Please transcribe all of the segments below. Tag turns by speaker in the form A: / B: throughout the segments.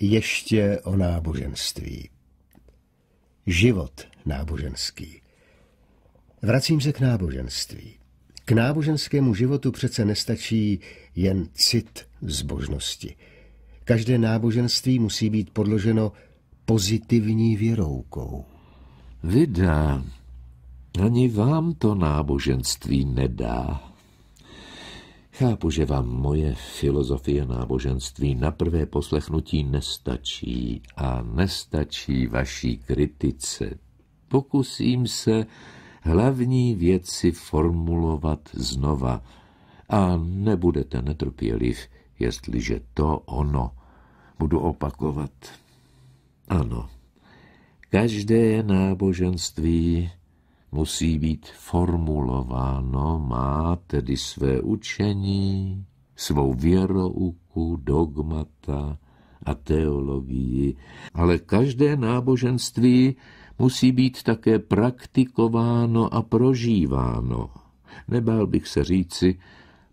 A: ještě o náboženství. Život náboženský. Vracím se k náboženství. K náboženskému životu přece nestačí jen cit zbožnosti. Každé náboženství musí být podloženo pozitivní věroukou.
B: Vida, ani vám to náboženství nedá. Chápu, že vám moje filozofie náboženství na prvé poslechnutí nestačí a nestačí vaší kritice. Pokusím se hlavní věci formulovat znova a nebudete netrpěliv, jestliže to ono budu opakovat. Ano, každé náboženství musí být formulováno, má tedy své učení, svou věrouku, dogmata a teologii, ale každé náboženství musí být také praktikováno a prožíváno. Nebál bych se říci,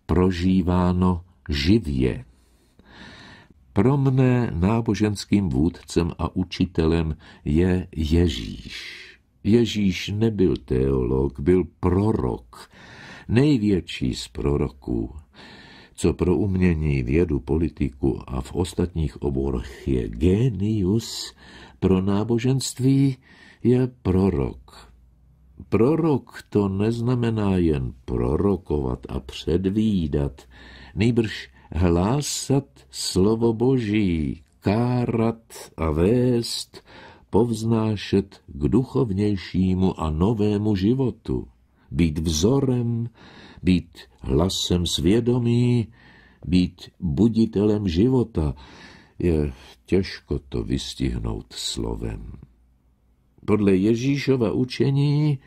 B: prožíváno živě. Pro mne náboženským vůdcem a učitelem je Ježíš. Ježíš nebyl teolog, byl prorok, největší z proroků. Co pro umění, vědu, politiku a v ostatních oborech je genius, pro náboženství je prorok. Prorok to neznamená jen prorokovat a předvídat, nýbrž hlásat slovo Boží, kárat a vést, povznášet k duchovnějšímu a novému životu, být vzorem, být hlasem svědomí, být buditelem života, je těžko to vystihnout slovem. Podle Ježíšova učení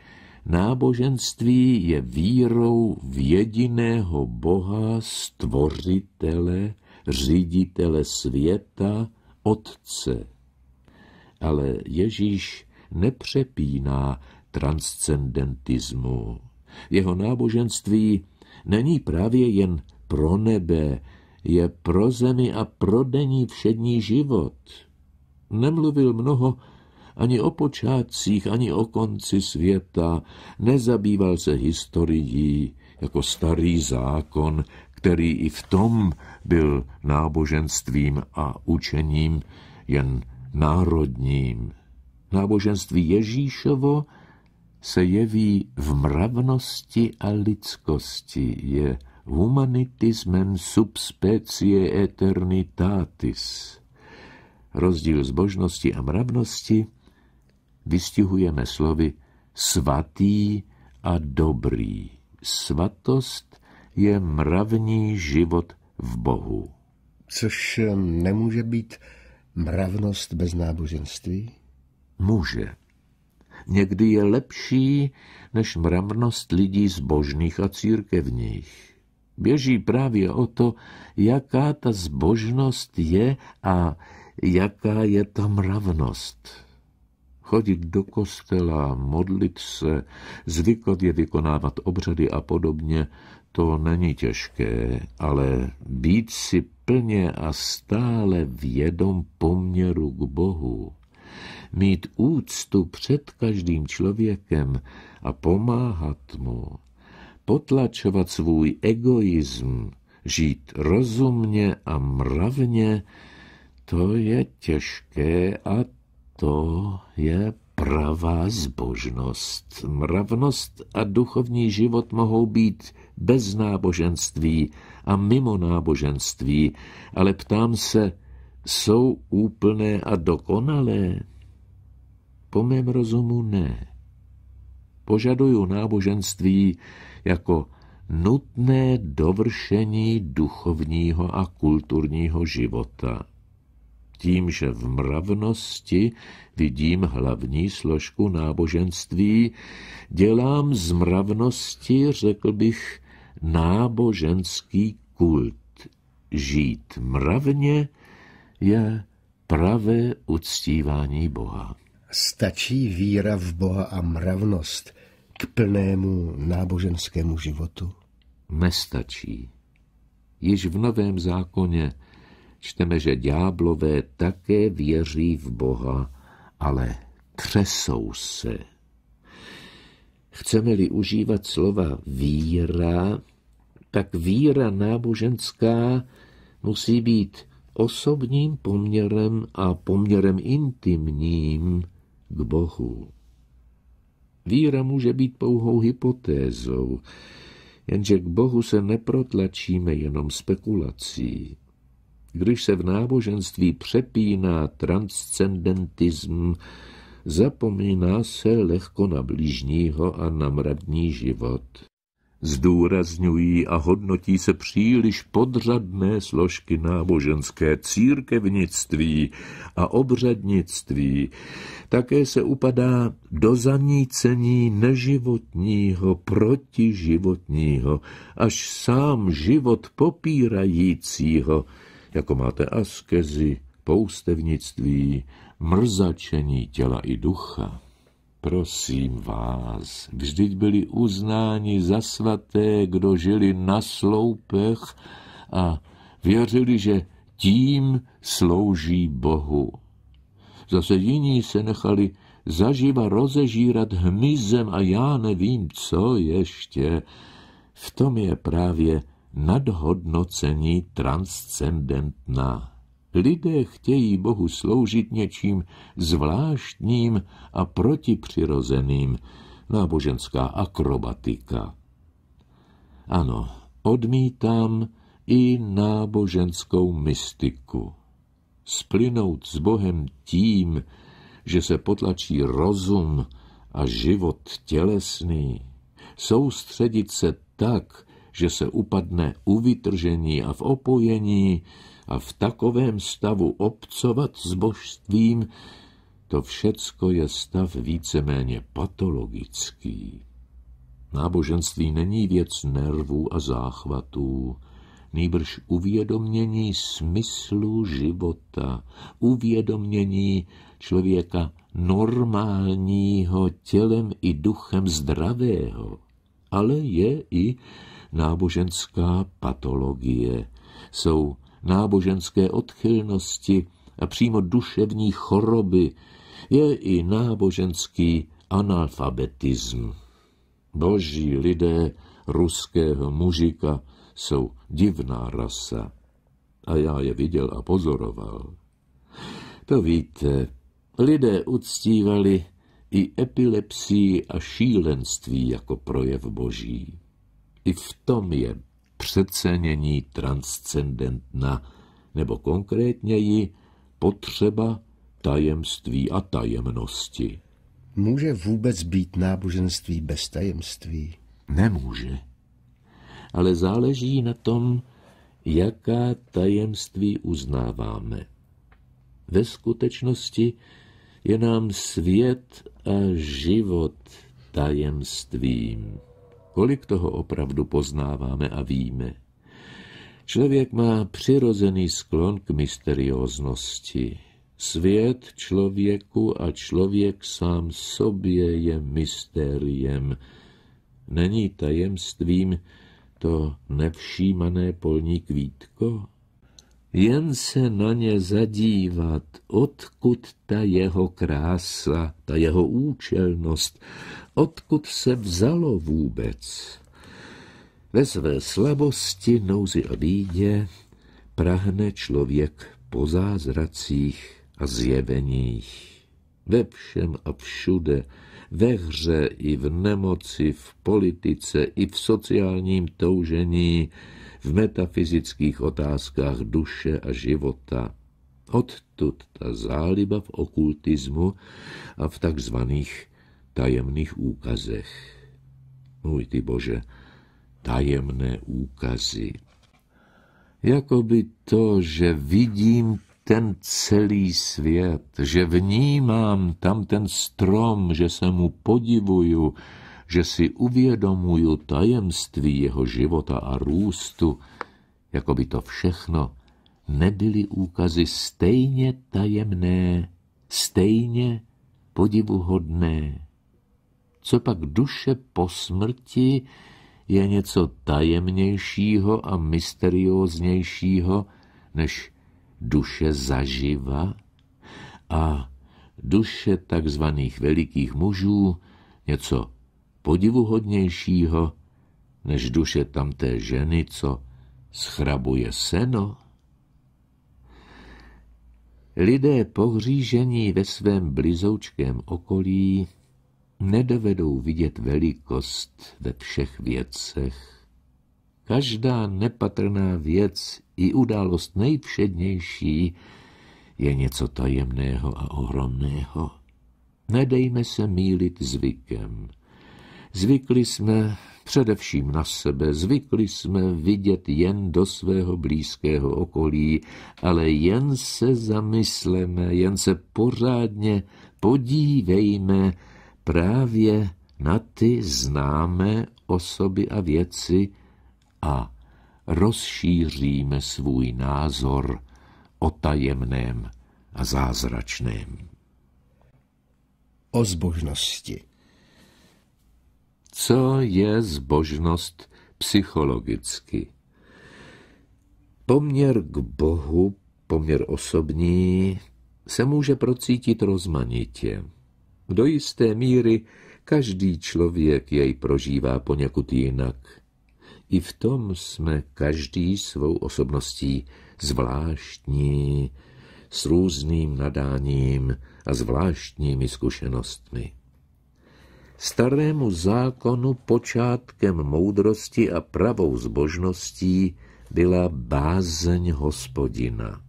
B: náboženství je vírou v jediného Boha, stvořitele, říditele světa, Otce ale Ježíš nepřepíná transcendentismu. Jeho náboženství není právě jen pro nebe, je pro zemi a pro denní všední život. Nemluvil mnoho ani o počátcích, ani o konci světa, nezabýval se historií jako starý zákon, který i v tom byl náboženstvím a učením jen národním. Náboženství Ježíšovo se jeví v mravnosti a lidskosti, je humanitismem subspecie eternitatis. Rozdíl zbožnosti a mravnosti vystihujeme slovy svatý a dobrý. Svatost je mravní život v Bohu.
A: Což nemůže být Mravnost bez náboženství? Může. Někdy je
B: lepší než mravnost lidí zbožných a církevních. Běží právě o to, jaká ta zbožnost je a jaká je ta mravnost. Chodit do kostela, modlit se, zvykově vykonávat obřady a podobně, to není těžké, ale být si plně a stále vědom poměru k Bohu, mít úctu před každým člověkem a pomáhat mu, potlačovat svůj egoism, žít rozumně a mravně, to je těžké a to je pravá zbožnost. Mravnost a duchovní život mohou být bez náboženství a mimo náboženství, ale ptám se, jsou úplné a dokonalé? Po mém rozumu ne. Požaduju náboženství jako nutné dovršení duchovního a kulturního života. Tím, že v mravnosti vidím hlavní složku náboženství, dělám z mravnosti, řekl bych, náboženský kult. Žít mravně je pravé uctívání Boha.
A: Stačí víra v Boha a mravnost k plnému náboženskému životu?
B: Nestačí. Již v Novém zákoně čteme, že ďáblové také věří v Boha, ale třesou se Chceme-li užívat slova víra, tak víra náboženská musí být osobním poměrem a poměrem intimním k Bohu. Víra může být pouhou hypotézou, jenže k Bohu se neprotlačíme jenom spekulací. Když se v náboženství přepíná transcendentism Zapomíná se lehko na blížního a na mradní život. Zdůrazňují a hodnotí se příliš podřadné složky náboženské církevnictví a obřadnictví. Také se upadá do zanícení neživotního protiživotního, až sám život popírajícího, jako máte askezi, poustevnictví, mrzačení těla i ducha, prosím vás, vždyť byli uznáni za svaté, kdo žili na sloupech a věřili, že tím slouží Bohu. Zase jiní se nechali zaživa rozežírat hmyzem a já nevím, co ještě. V tom je právě nadhodnocení transcendentná. Lidé chtějí Bohu sloužit něčím zvláštním a protipřirozeným, náboženská akrobatika. Ano, odmítám i náboženskou mystiku. Splynout s Bohem tím, že se potlačí rozum a život tělesný, soustředit se tak, že se upadne u vytržení a v opojení, a v takovém stavu obcovat s božstvím, to všecko je stav víceméně patologický. Náboženství není věc nervů a záchvatů, nýbrž uvědomění smyslu života, uvědomění člověka normálního tělem i duchem zdravého, ale je i náboženská patologie. Jsou náboženské odchylnosti a přímo duševní choroby je i náboženský analfabetism. Boží lidé ruského mužika jsou divná rasa. A já je viděl a pozoroval. To víte, lidé uctívali i epilepsii a šílenství jako projev boží. I v tom je přecenění transcendentna, nebo konkrétněji potřeba tajemství a tajemnosti.
A: Může vůbec být náboženství bez tajemství? Nemůže. Ale záleží na
B: tom, jaká tajemství uznáváme. Ve skutečnosti je nám svět a život tajemstvím kolik toho opravdu poznáváme a víme. Člověk má přirozený sklon k mysterióznosti. Svět člověku a člověk sám sobě je mystériem. Není tajemstvím to nevšímané polní kvítko? jen se na ně zadívat, odkud ta jeho krása, ta jeho účelnost, odkud se vzalo vůbec. Ve své slabosti, nouzi a bídě prahne člověk po zázracích a zjeveních. Ve všem a všude, ve hře i v nemoci, v politice i v sociálním toužení, v metafyzických otázkách duše a života. Odtud ta záliba v okultismu a v takzvaných tajemných úkazech. Můj ty bože, tajemné úkazy. Jakoby to, že vidím ten celý svět, že vnímám tam ten strom, že se mu podivuju, že si uvědomuju tajemství jeho života a růstu, jako by to všechno nebyly úkazy stejně tajemné, stejně podivuhodné. Co pak duše po smrti je něco tajemnějšího a mysterióznějšího než duše zaživa? A duše takzvaných velikých mužů něco podivuhodnějšího než duše tamté ženy, co schrabuje seno? Lidé pohřížení ve svém blizoučkém okolí nedovedou vidět velikost ve všech věcech. Každá nepatrná věc i událost nejvšednější je něco tajemného a ohromného. Nedejme se mílit zvykem. Zvykli jsme především na sebe, zvykli jsme vidět jen do svého blízkého okolí, ale jen se zamysleme, jen se pořádně podívejme právě na ty známé osoby a věci a rozšíříme svůj názor o tajemném a
A: zázračném. O zbožnosti
B: co je zbožnost psychologicky? Poměr k Bohu, poměr osobní, se může procítit rozmanitě. Do jisté míry každý člověk jej prožívá poněkud jinak. I v tom jsme každý svou osobností zvláštní, s různým nadáním a zvláštními zkušenostmi starému zákonu počátkem moudrosti a pravou zbožností byla bázeň hospodina.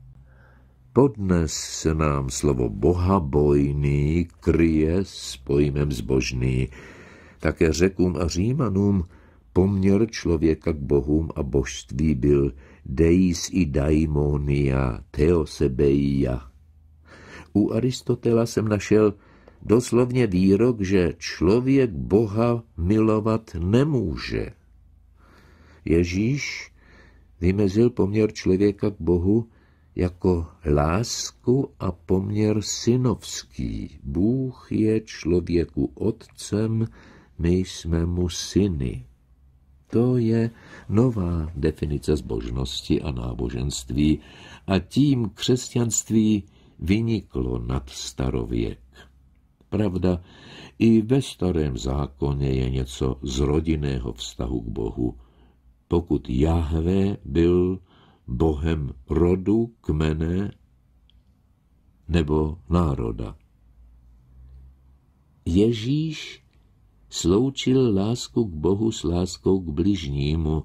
B: Podnes se nám slovo boha bojný kryje s pojmem zbožný. Také řekům a římanům poměr člověka k bohům a božství byl deis i daimonia, theosebeia. U Aristotela jsem našel doslovně výrok, že člověk Boha milovat nemůže. Ježíš vymezil poměr člověka k Bohu jako lásku a poměr synovský. Bůh je člověku otcem, my jsme mu syny. To je nová definice zbožnosti a náboženství a tím křesťanství vyniklo nad starověk pravda, i ve starém zákoně je něco z rodinného vztahu k Bohu. Pokud Jahve byl Bohem rodu, kmene nebo národa. Ježíš sloučil lásku k Bohu s láskou k bližnímu,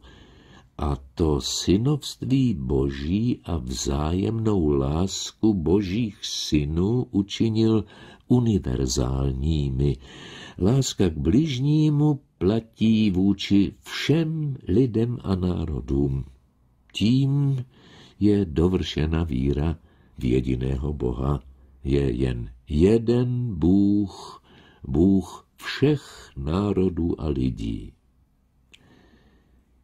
B: a to synovství boží a vzájemnou lásku božích synů učinil univerzálními. Láska k bližnímu platí vůči všem lidem a národům. Tím je dovršena víra v jediného Boha. Je jen jeden Bůh, Bůh všech národů a lidí.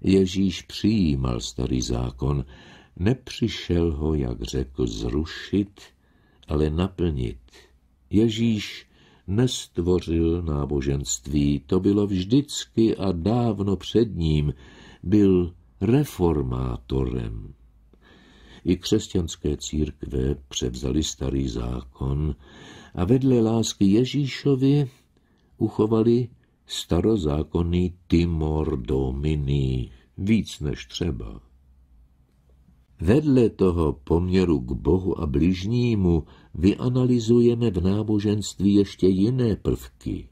B: Ježíš přijímal starý zákon, nepřišel ho, jak řekl, zrušit, ale naplnit – Ježíš nestvořil náboženství, to bylo vždycky a dávno před ním, byl reformátorem. I křesťanské církve převzali starý zákon a vedle lásky Ježíšovi uchovali starozákonný Timor Domini, víc než třeba. Vedle toho poměru k Bohu a bližnímu vyanalyzujeme v náboženství ještě jiné prvky.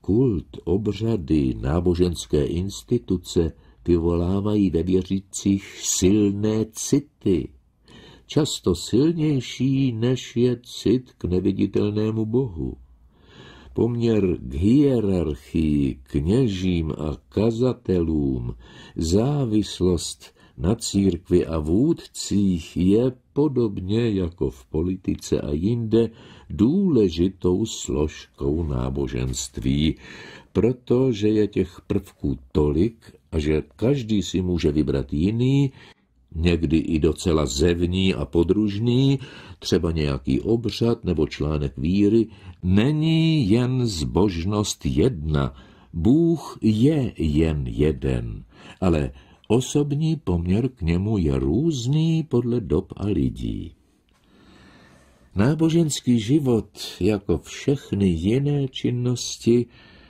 B: Kult, obřady, náboženské instituce vyvolávají ve věřících silné city, často silnější, než je cit k neviditelnému bohu poměr k hierarchii, kněžím a kazatelům, závislost na církvi a vůdcích je podobně jako v politice a jinde důležitou složkou náboženství, protože je těch prvků tolik a že každý si může vybrat jiný, někdy i docela zevní a podružný, třeba nějaký obřad nebo článek víry, není jen zbožnost jedna, Bůh je jen jeden, ale Osobní poměr k němu je různý podle dob a lidí. Náboženský život, jako všechny jiné činnosti,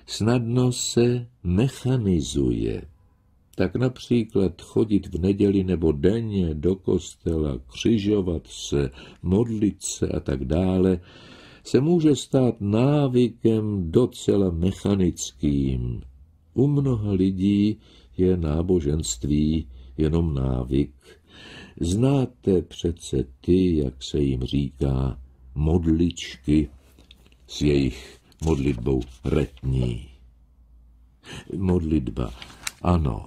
B: snadno se mechanizuje. Tak například chodit v neděli nebo denně do kostela, křižovat se, modlit se a tak dále, se může stát návykem docela mechanickým. U mnoha lidí je náboženství jenom návyk. Znáte přece ty, jak se jim říká, modličky s jejich modlitbou retní. Modlitba. Ano,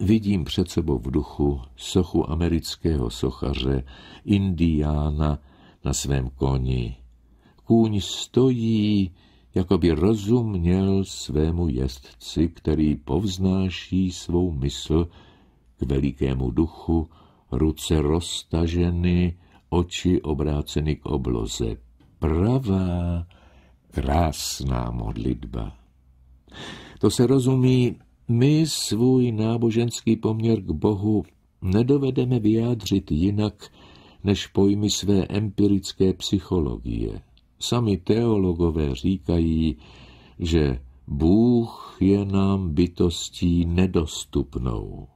B: vidím před sebou v duchu sochu amerického sochaře, indiána na svém koni. Kůň stojí jako by rozum měl svému jezdci, který povznáší svou mysl k velikému duchu, ruce roztaženy, oči obráceny k obloze. Pravá, krásná modlitba. To se rozumí, my svůj náboženský poměr k Bohu nedovedeme vyjádřit jinak než pojmy své empirické psychologie – Sami teologové říkají, že Bůh je nám bytostí nedostupnou.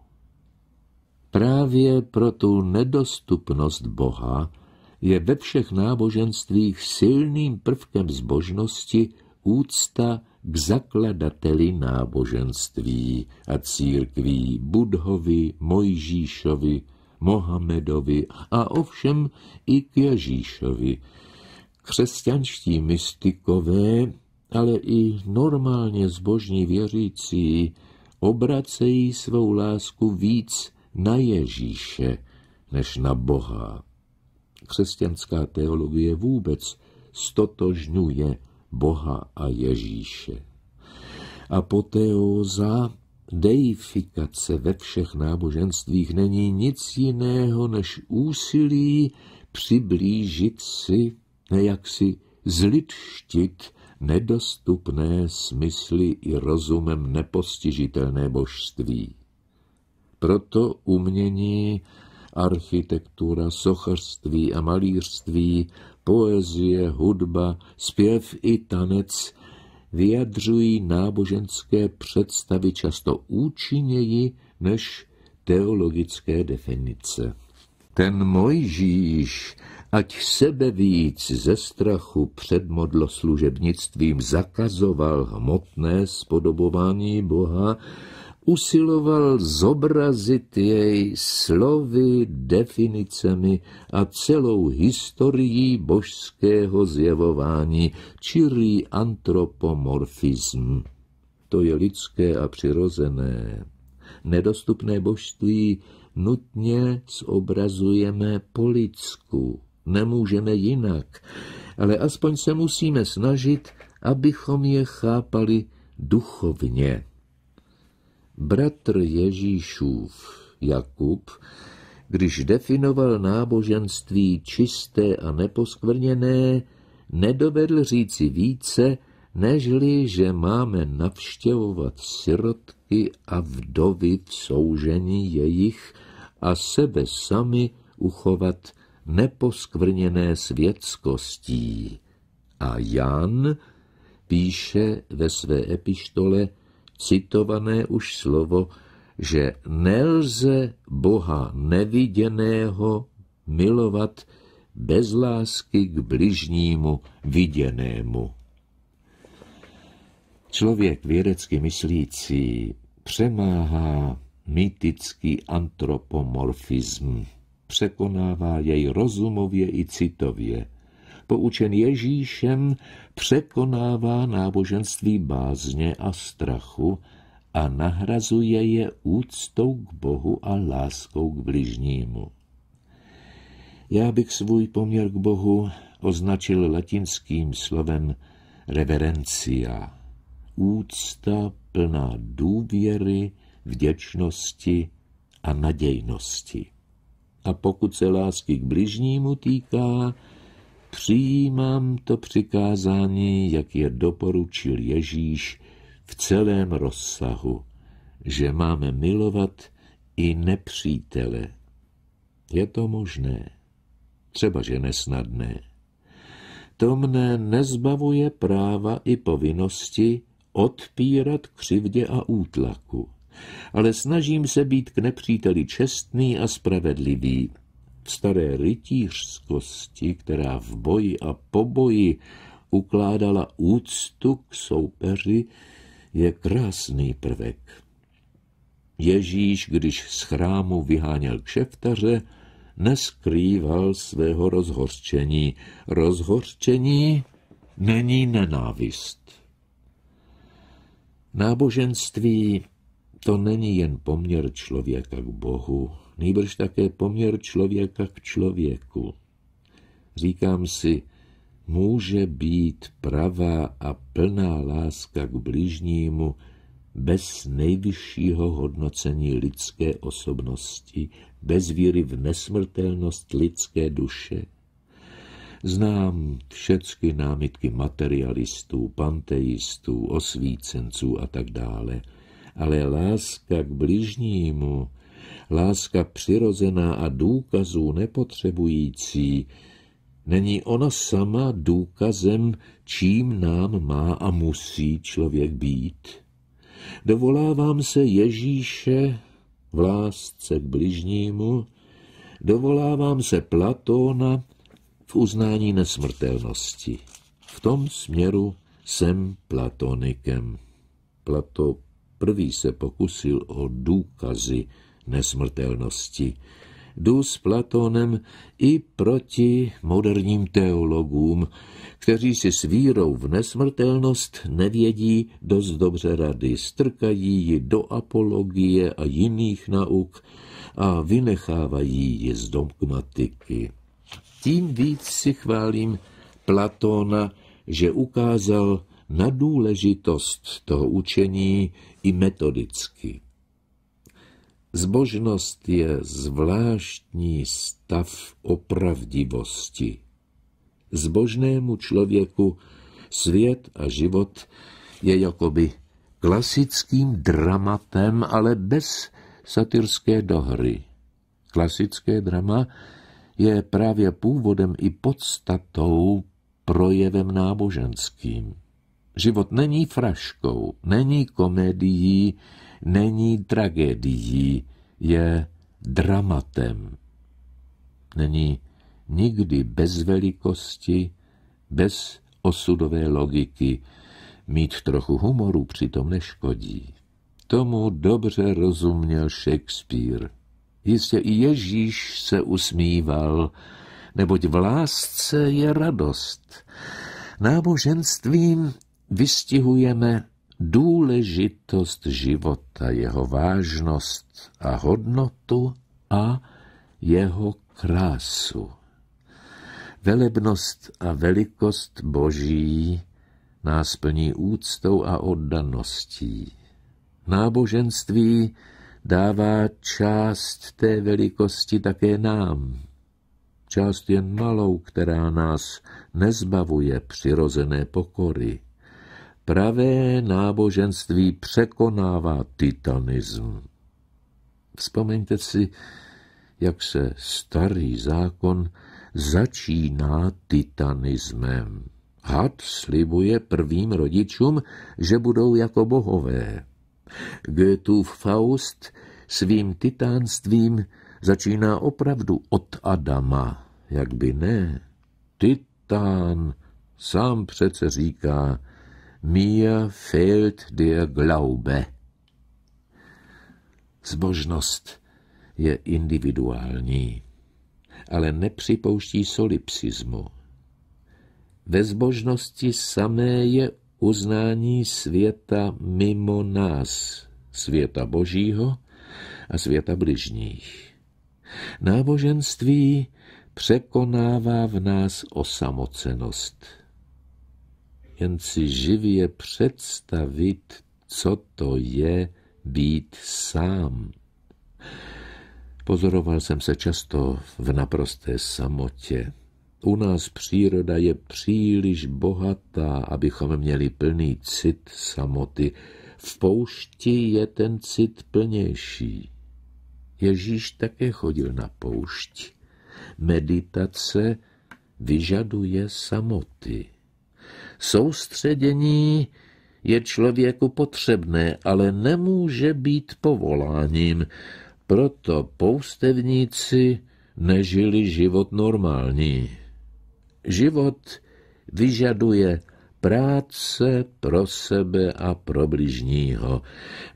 B: Právě pro tu nedostupnost Boha je ve všech náboženstvích silným prvkem zbožnosti úcta k zakladateli náboženství a církví Budhovi, Mojžíšovi, Mohamedovi a ovšem i k Ježíšovi, Křesťanští mystikové, ale i normálně zbožní věřící obracejí svou lásku víc na Ježíše než na Boha. Křesťanská teologie vůbec stotožňuje Boha a Ježíše. Apoteóza deifikace ve všech náboženstvích není nic jiného než úsilí přiblížit si si zlidštit nedostupné smysly i rozumem nepostižitelné božství. Proto umění, architektura, sochařství a malířství, poezie, hudba, zpěv i tanec vyjadřují náboženské představy často účinněji než teologické definice. Ten Mojžíš ať sebe víc ze strachu před modloslužebnictvím zakazoval hmotné spodobování Boha, usiloval zobrazit jej slovy, definicemi a celou historií božského zjevování, čirý antropomorfism. To je lidské a přirozené. Nedostupné božství nutně zobrazujeme po lidsku. Nemůžeme jinak, ale aspoň se musíme snažit, abychom je chápali duchovně. Bratr Ježíšův, Jakub, když definoval náboženství čisté a neposkvrněné, nedovedl říci více, nežli, že máme navštěvovat sirotky a vdovy v soužení jejich a sebe sami uchovat neposkvrněné světskostí. A Jan píše ve své epištole citované už slovo, že nelze Boha neviděného milovat bez lásky k bližnímu viděnému. Člověk vědecky myslící přemáhá mýtický antropomorfism, překonává jej rozumově i citově. Poučen Ježíšem překonává náboženství bázně a strachu a nahrazuje je úctou k Bohu a láskou k bližnímu. Já bych svůj poměr k Bohu označil latinským slovem reverencia, úcta plná důvěry, vděčnosti a nadějnosti. A pokud se lásky k bližnímu týká, přijímám to přikázání, jak je doporučil Ježíš v celém rozsahu, že máme milovat i nepřítele. Je to možné, třeba že nesnadné. To mne nezbavuje práva i povinnosti odpírat křivdě a útlaku ale snažím se být k nepříteli čestný a spravedlivý. Staré rytířskosti, která v boji a po boji ukládala úctu k soupeři, je krásný prvek. Ježíš, když z chrámu vyháněl kšeftaře, neskrýval svého rozhorčení. Rozhorčení není nenávist. Náboženství to není jen poměr člověka k Bohu, nejbrž také poměr člověka k člověku. Říkám si, může být pravá a plná láska k bližnímu bez nejvyššího hodnocení lidské osobnosti, bez víry v nesmrtelnost lidské duše. Znám všechny námitky materialistů, panteistů, osvícenců a tak dále – ale láska k bližnímu, láska přirozená a důkazů nepotřebující, není ona sama důkazem, čím nám má a musí člověk být. Dovolávám se Ježíše v lásce k bližnímu, dovolávám se Platóna v uznání nesmrtelnosti. V tom směru jsem platonikem. Plato Prvý se pokusil o důkazy nesmrtelnosti. Jdu s Platónem i proti moderním teologům, kteří si s vírou v nesmrtelnost nevědí dost dobře rady, strkají ji do apologie a jiných nauk a vynechávají ji z dogmatiky. Tím víc si chválím Platóna, že ukázal, na důležitost toho učení i metodicky. Zbožnost je zvláštní stav opravdivosti. Zbožnému člověku svět a život je jakoby klasickým dramatem, ale bez satyrské dohry. Klasické drama je právě původem i podstatou projevem náboženským. Život není fraškou, není komédií, není tragédií, je dramatem. Není nikdy bez velikosti, bez osudové logiky. Mít trochu humoru přitom neškodí. Tomu dobře rozuměl Shakespeare. Jistě i Ježíš se usmíval, neboť v lásce je radost. Náboženstvím vystihujeme důležitost života, jeho vážnost a hodnotu a jeho krásu. Velebnost a velikost Boží nás plní úctou a oddaností. Náboženství dává část té velikosti také nám. Část jen malou, která nás nezbavuje přirozené pokory Pravé náboženství překonává titanism. Vzpomeňte si, jak se starý zákon začíná titanismem. Had slibuje prvým rodičům, že budou jako bohové. Goethův Faust svým titánstvím začíná opravdu od Adama, jak by ne. Titán sám přece říká, Mir fehlt der Glaube. Zbožnost je individuální, ale nepřipouští solipsismu. Ve zbožnosti samé je uznání světa mimo nás, světa božího a světa bližních. Náboženství překonává v nás osamocenost jen si živě představit, co to je být sám. Pozoroval jsem se často v naprosté samotě. U nás příroda je příliš bohatá, abychom měli plný cit samoty. V poušti je ten cit plnější. Ježíš také chodil na poušť. Meditace vyžaduje samoty. Soustředění je člověku potřebné, ale nemůže být povoláním. Proto poustevníci nežili život normální. Život vyžaduje práce pro sebe a pro bližního.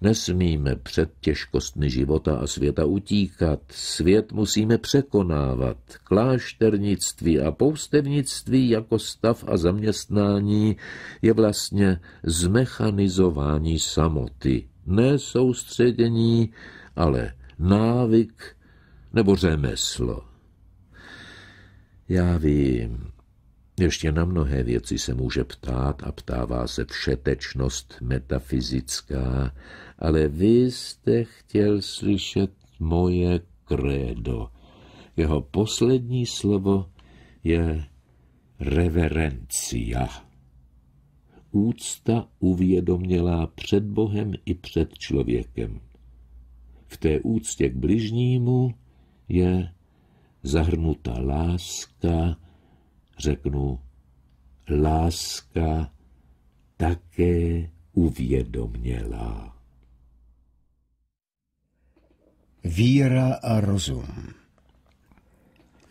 B: Nesmíme před těžkostmi života a světa utíkat, svět musíme překonávat. Klášternictví a poustevnictví jako stav a zaměstnání je vlastně zmechanizování samoty, ne soustředění, ale návyk nebo řemeslo. Já vím, ještě na mnohé věci se může ptát a ptává se všetečnost metafyzická, ale vy jste chtěl slyšet moje krédo. Jeho poslední slovo je reverencia. Úcta uvědomělá před Bohem i před člověkem. V té úctě k bližnímu je zahrnuta láska, řeknu, láska také uvědoměla.
A: Víra a rozum.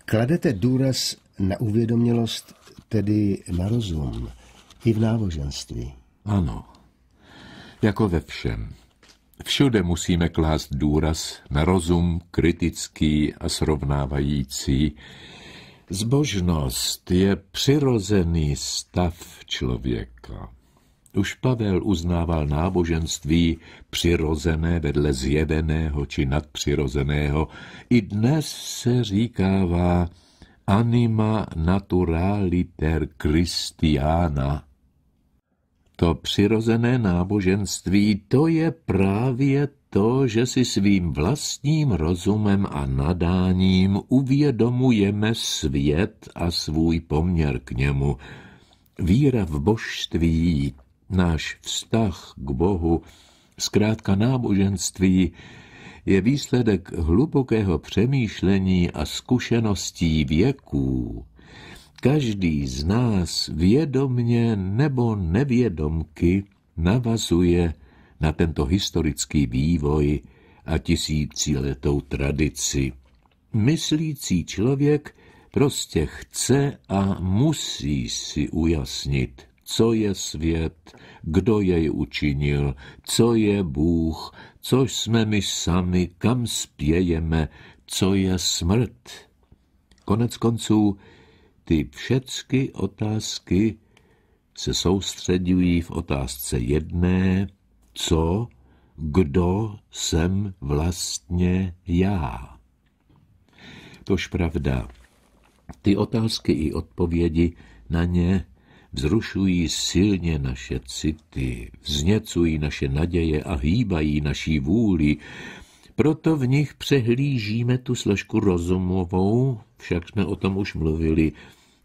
A: Kladete důraz na uvědomělost, tedy na rozum, i v náboženství.
B: Ano, jako ve všem. Všude musíme klást důraz na rozum kritický a srovnávající, Zbožnost je přirozený stav člověka. Už Pavel uznával náboženství přirozené vedle zjeveného či nadpřirozeného. I dnes se říkává anima naturaliter Christiana. To přirozené náboženství, to je právě to, že si svým vlastním rozumem a nadáním uvědomujeme svět a svůj poměr k němu. Víra v božství, náš vztah k Bohu, zkrátka náboženství, je výsledek hlubokého přemýšlení a zkušeností věků. Každý z nás vědomně nebo nevědomky navazuje na tento historický vývoj a tisíciletou tradici. Myslící člověk prostě chce a musí si ujasnit, co je svět, kdo jej učinil, co je Bůh, co jsme my sami, kam spějeme, co je smrt. Konec konců, ty všecky otázky se soustředují v otázce jedné, co, kdo jsem vlastně já. Tož pravda, ty otázky i odpovědi na ně vzrušují silně naše city, vzněcují naše naděje a hýbají naší vůli, proto v nich přehlížíme tu složku rozumovou, však jsme o tom už mluvili,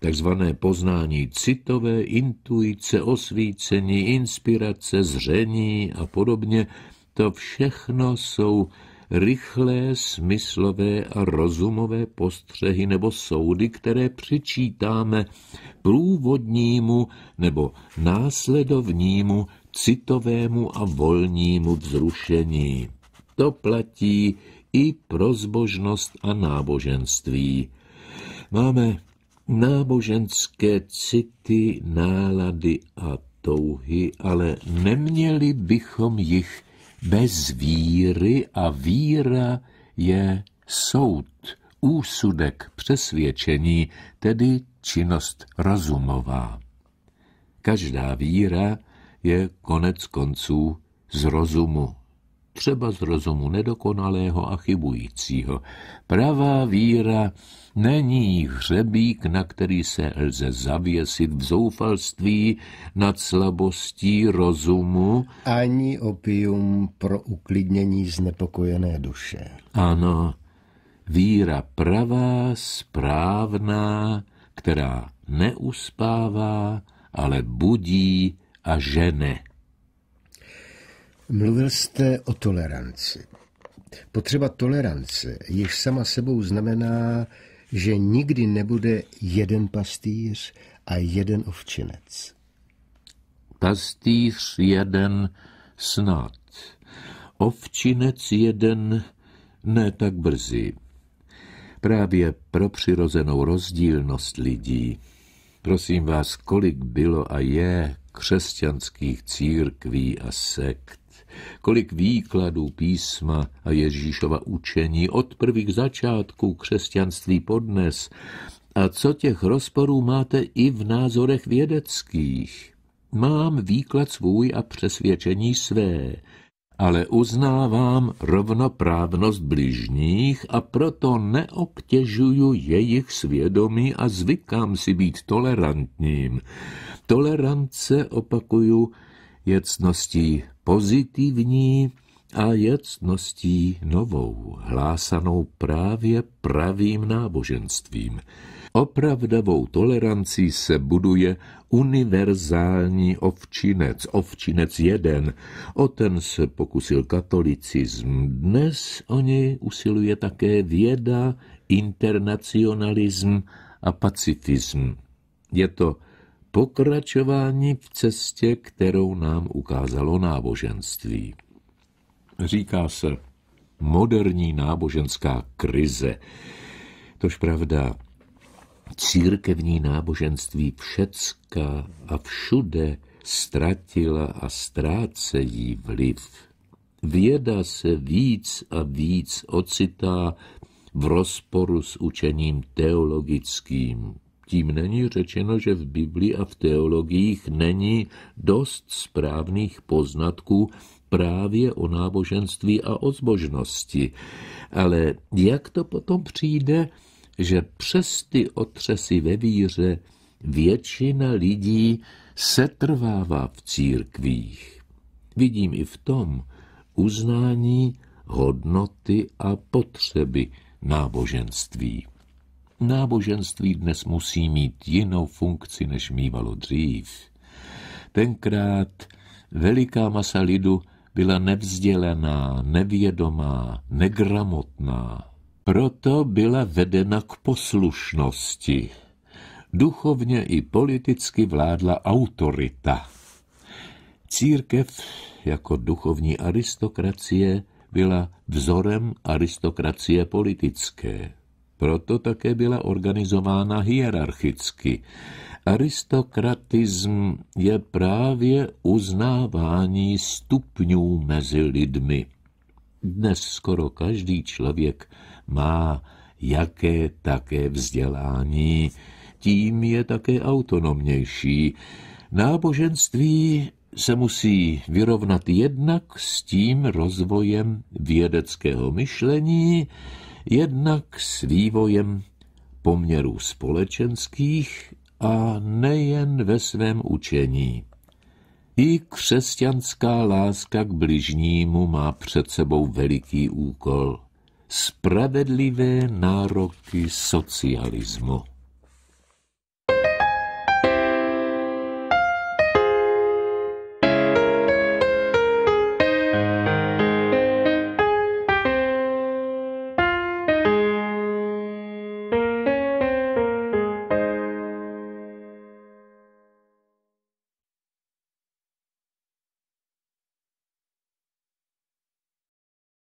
B: takzvané poznání citové, intuice, osvícení, inspirace, zření a podobně, to všechno jsou rychlé smyslové a rozumové postřehy nebo soudy, které přičítáme průvodnímu nebo následovnímu citovému a volnímu vzrušení. To platí i pro zbožnost a náboženství. Máme náboženské city, nálady a touhy, ale neměli bychom jich bez víry a víra je soud, úsudek, přesvědčení, tedy činnost rozumová. Každá víra je konec konců z rozumu třeba z rozumu nedokonalého a chybujícího. Pravá víra není hřebík, na který se lze zavěsit v zoufalství nad slabostí rozumu.
A: Ani opium pro uklidnění znepokojené duše.
B: Ano, víra pravá, správná, která neuspává, ale budí a žene.
A: Mluvil jste o toleranci. Potřeba tolerance, jež sama sebou znamená, že nikdy nebude jeden pastýř a jeden ovčinec.
B: Pastýř jeden snad, ovčinec jeden ne tak brzy. Právě pro přirozenou rozdílnost lidí. Prosím vás, kolik bylo a je křesťanských církví a sekt kolik výkladů písma a Ježíšova učení od prvých začátků křesťanství podnes a co těch rozporů máte i v názorech vědeckých. Mám výklad svůj a přesvědčení své, ale uznávám rovnoprávnost bližních a proto neobtěžuju jejich svědomí a zvykám si být tolerantním. Tolerance, opakuju, jecností pozitivní a jecností novou, hlásanou právě pravým náboženstvím. Opravdavou tolerancí se buduje univerzální ovčinec, ovčinec jeden. O ten se pokusil katolicism. Dnes o něj usiluje také věda, internacionalism a pacifism. Je to pokračování v cestě, kterou nám ukázalo náboženství. Říká se moderní náboženská krize. Tož pravda, církevní náboženství všecka a všude ztratila a ztrácejí vliv. Věda se víc a víc ocitá v rozporu s učením teologickým, tím není řečeno, že v Biblii a v teologiích není dost správných poznatků právě o náboženství a o zbožnosti. Ale jak to potom přijde, že přes ty otřesy ve víře většina lidí setrvává v církvích? Vidím i v tom uznání hodnoty a potřeby náboženství. Náboženství dnes musí mít jinou funkci, než mývalo dřív. Tenkrát veliká masa lidu byla nevzdělená, nevědomá, negramotná. Proto byla vedena k poslušnosti. Duchovně i politicky vládla autorita. Církev jako duchovní aristokracie byla vzorem aristokracie politické. Proto také byla organizována hierarchicky. Aristokratism je právě uznávání stupňů mezi lidmi. Dnes skoro každý člověk má jaké také vzdělání, tím je také autonomnější. Náboženství se musí vyrovnat jednak s tím rozvojem vědeckého myšlení, jednak s vývojem poměrů společenských a nejen ve svém učení. I křesťanská láska k bližnímu má před sebou veliký úkol. Spravedlivé nároky socialismu.